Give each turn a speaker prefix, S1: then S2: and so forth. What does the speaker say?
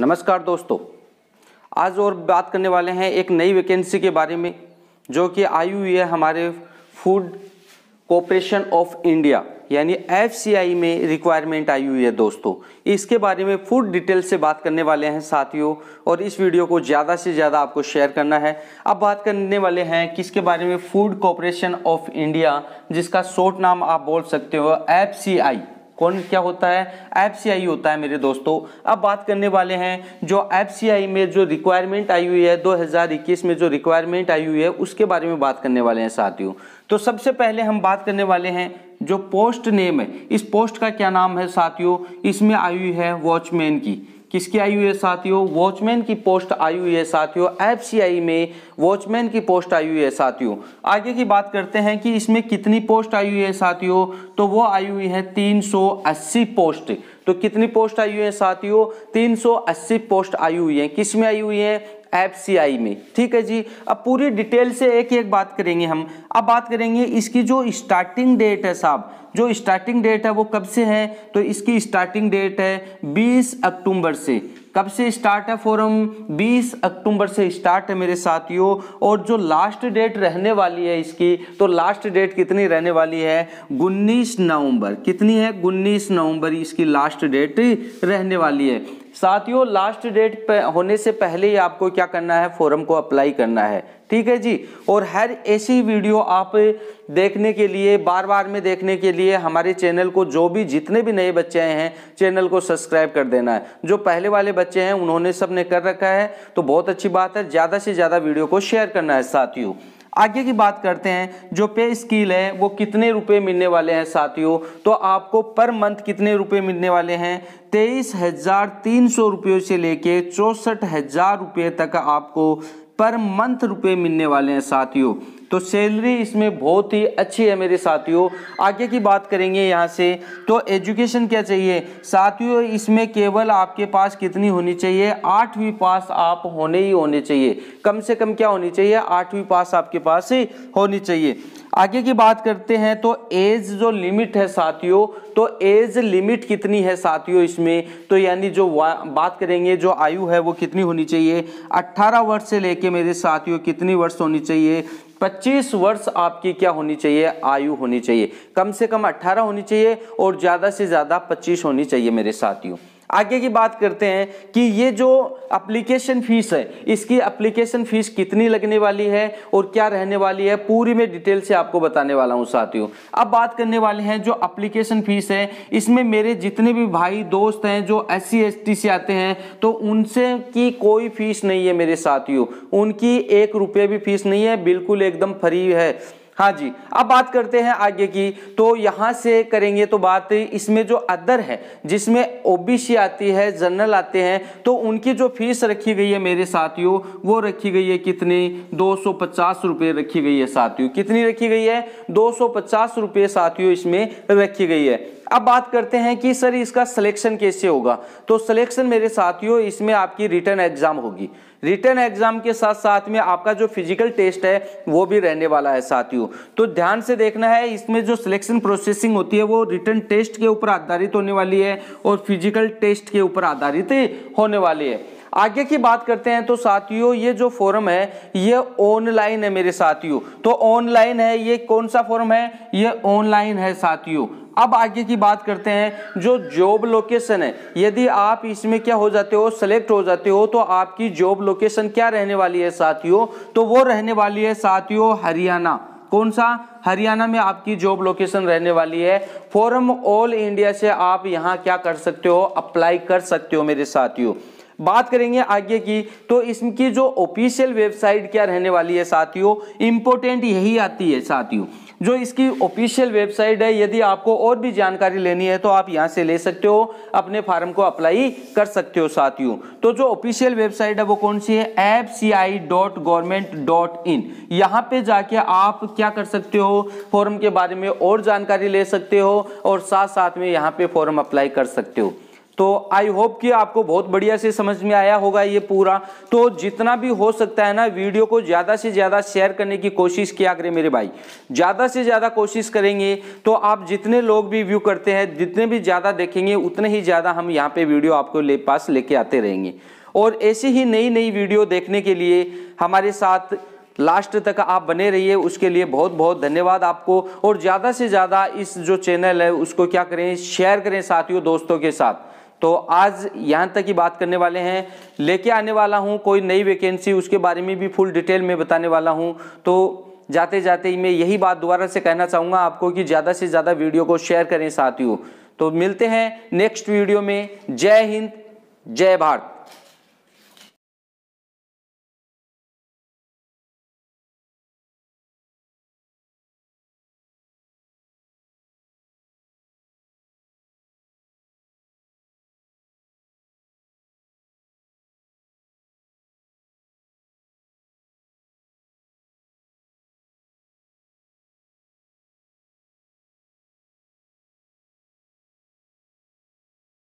S1: नमस्कार दोस्तों आज और बात करने वाले हैं एक नई वैकेंसी के बारे में जो कि आई हुई है हमारे फूड कॉपरेशन ऑफ इंडिया यानी एफ में रिक्वायरमेंट आई हुई है दोस्तों इसके बारे में फूड डिटेल से बात करने वाले हैं साथियों और इस वीडियो को ज़्यादा से ज़्यादा आपको शेयर करना है अब बात करने वाले हैं किसके बारे में फूड कॉपरेशन ऑफ इंडिया जिसका शॉर्ट नाम आप बोल सकते हो एफ कौन क्या होता है एफ होता है मेरे दोस्तों अब बात करने वाले हैं जो एफ में जो रिक्वायरमेंट आई हुई है 2021 में जो रिक्वायरमेंट आई हुई है उसके बारे में बात करने वाले हैं साथियों तो सबसे पहले हम बात करने वाले हैं जो पोस्ट नेम है इस पोस्ट का क्या नाम है साथियों इसमें आई हुई है वॉचमैन की किसकी आई हुई है साथियों वॉचमैन की पोस्ट आई हुई है साथियों एफ में वॉचमैन की पोस्ट आई हुई है साथियों आगे की बात करते हैं कि इसमें कितनी पोस्ट आई हुई है साथियों तो वो आई हुई है 380 पोस्ट तो कितनी पोस्ट आई हुई है साथियों 380 पोस्ट आई हुई है किसमें आई हुई है एफ में ठीक है जी अब पूरी डिटेल से एक एक बात करेंगे हम अब बात करेंगे इसकी जो स्टार्टिंग डेट है साहब जो स्टार्टिंग डेट है वो कब से है तो इसकी स्टार्टिंग डेट है 20 अक्टूबर से कब से स्टार्ट है फोरम 20 अक्टूबर से स्टार्ट है मेरे साथियों और जो लास्ट डेट रहने वाली है इसकी तो लास्ट डेट कितनी रहने वाली है उन्नीस नवंबर कितनी है उन्नीस नवंबर इसकी लास्ट डेट रहने वाली है साथियों लास्ट डेट होने से पहले ही आपको क्या करना है फॉरम को अप्लाई करना है ठीक है जी और हर ऐसी वीडियो आप देखने के लिए बार बार में देखने के लिए हमारे चैनल को जो भी जितने भी नए बच्चे हैं चैनल को सब्सक्राइब कर देना है जो पहले वाले बच्चे हैं उन्होंने सब ने कर रखा है तो बहुत अच्छी बात है ज़्यादा से ज़्यादा वीडियो को शेयर करना है साथियों आगे की बात करते हैं जो पे स्कील है वो कितने रुपए मिलने वाले हैं साथियों तो आपको पर मंथ कितने रुपए मिलने वाले हैं तेईस हजार तीन सौ रुपये से लेके चौंसठ हजार रुपये तक आपको पर मंथ रुपए मिलने वाले हैं साथियों तो सैलरी इसमें बहुत ही अच्छी है मेरे साथियों आगे की बात करेंगे यहाँ से तो एजुकेशन क्या चाहिए साथियों इसमें केवल आपके पास कितनी होनी चाहिए आठवीं पास आप होने ही होने चाहिए कम से कम क्या होनी चाहिए आठवीं पास आपके पास ही होनी चाहिए आगे की बात करते हैं तो एज जो लिमिट है साथियों तो एज लिमिट कितनी है साथियों इसमें तो यानी जो बात करेंगे जो आयु है वो कितनी होनी चाहिए 18 वर्ष से लेके मेरे साथियों कितनी वर्ष होनी चाहिए 25 वर्ष आपकी क्या होनी चाहिए आयु होनी चाहिए कम से कम 18 होनी चाहिए और ज़्यादा से ज़्यादा 25 होनी चाहिए मेरे साथियों आगे की बात करते हैं कि ये जो अप्लीकेशन फीस है इसकी अप्लीकेशन फीस कितनी लगने वाली है और क्या रहने वाली है पूरी में डिटेल से आपको बताने वाला हूँ साथियों अब बात करने वाले हैं जो अप्लीकेशन फीस है इसमें मेरे जितने भी भाई दोस्त हैं जो एस सी से आते हैं तो उनसे की कोई फीस नहीं है मेरे साथियों उनकी एक रुपये भी फीस नहीं है बिल्कुल एकदम फ्री है हाँ जी अब बात करते हैं आगे की तो यहाँ से करेंगे तो बात इसमें जो अदर है जिसमें ओबीसी आती है जनरल आते हैं तो उनकी जो फीस रखी गई है मेरे साथियों वो रखी गई है कितनी दो सौ रखी गई है साथियों कितनी रखी गई है दो सौ साथियों इसमें रखी गई है अब बात करते हैं कि सर इसका सिलेक्शन कैसे होगा तो सिलेक्शन मेरे साथियों इसमें आपकी रिटर्न एग्जाम होगी रिटर्न एग्जाम के साथ साथ में आपका जो फिजिकल टेस्ट है वो भी रहने वाला है साथियों तो ध्यान से देखना है इसमें जो सिलेक्शन प्रोसेसिंग होती है वो रिटर्न टेस्ट के ऊपर आधारित होने वाली है और फिजिकल टेस्ट के ऊपर आधारित होने वाली है आगे की बात करते हैं तो साथियों ये जो फोरम है ये ऑनलाइन है मेरे साथियों तो ऑनलाइन है ये कौन सा फोरम है ये ऑनलाइन है साथियों अब आगे की बात करते हैं जो जॉब लोकेशन है यदि आप इसमें क्या हो जाते हो सेलेक्ट हो जाते हो तो आपकी जॉब लोकेशन क्या रहने वाली है साथियों तो वो रहने वाली है साथियों हरियाणा कौन सा हरियाणा में आपकी जॉब लोकेशन रहने वाली है फॉरम ऑल इंडिया से आप यहाँ क्या कर सकते हो अप्लाई कर सकते हो मेरे साथियों बात करेंगे आगे की तो इसकी जो ऑफिशियल वेबसाइट क्या रहने वाली है साथियों इंपोर्टेंट यही आती है साथियों जो इसकी ऑफिशियल वेबसाइट है यदि आपको और भी जानकारी लेनी है तो आप यहाँ से ले सकते हो अपने फार्म को अप्लाई कर सकते हो साथियों तो जो ऑफिशियल वेबसाइट है वो कौन सी है F C I dot government dot in यहाँ पे जाके आप क्या कर सकते हो फॉर्म के बारे में और जानकारी ले सकते हो और साथ साथ में यहाँ पे फॉर्म अप्लाई कर सकते हो तो आई होप कि आपको बहुत बढ़िया से समझ में आया होगा ये पूरा तो जितना भी हो सकता है ना वीडियो को ज़्यादा से ज़्यादा शेयर करने की कोशिश किया करें मेरे भाई ज़्यादा से ज़्यादा कोशिश करेंगे तो आप जितने लोग भी व्यू करते हैं जितने भी ज़्यादा देखेंगे उतने ही ज़्यादा हम यहाँ पे वीडियो आपको ले पास लेके आते रहेंगे और ऐसी ही नई नई वीडियो देखने के लिए हमारे साथ लास्ट तक आप बने रहिए उसके लिए बहुत बहुत धन्यवाद आपको और ज़्यादा से ज़्यादा इस जो चैनल है उसको क्या करें शेयर करें साथियों दोस्तों के साथ तो आज यहाँ तक ही बात करने वाले हैं लेके आने वाला हूँ कोई नई वैकेंसी उसके बारे में भी फुल डिटेल में बताने वाला हूँ तो जाते जाते ही मैं यही बात दोबारा से कहना चाहूँगा आपको कि ज़्यादा से ज़्यादा वीडियो को शेयर करें साथियों तो मिलते हैं नेक्स्ट वीडियो में जय हिंद जय भारत